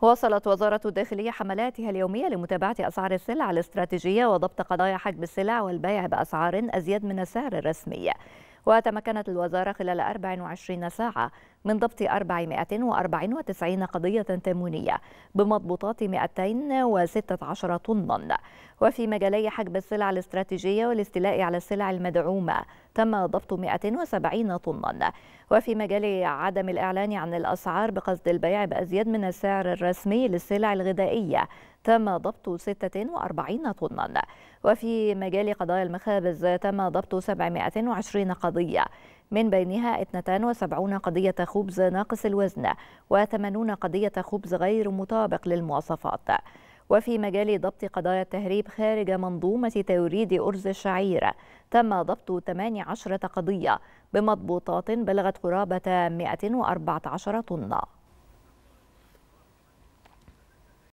واصلت وزارة الداخلية حملاتها اليومية لمتابعة أسعار السلع الاستراتيجية وضبط قضايا حجب السلع والبيع بأسعار أزيد من السعر الرسمي وتمكنت الوزارة خلال 24 ساعة من ضبط 494 قضية تموينية بمضبوطات 216 طنا وفي مجالي حجب السلع الاستراتيجية والاستيلاء على السلع المدعومة تم ضبط 170 طنا وفي مجال عدم الإعلان عن الأسعار بقصد البيع بأزيد من السعر الرسمي للسلع الغذائية تم ضبط 46 طنا وفي مجال قضايا المخابز تم ضبط 720 قضية من بينها 72 قضية خبز ناقص الوزن و80 قضية خبز غير مطابق للمواصفات وفي مجال ضبط قضايا التهريب خارج منظومة توريد أرز الشعير تم ضبط 18 قضية بمضبوطات بلغت قرابة 114 طن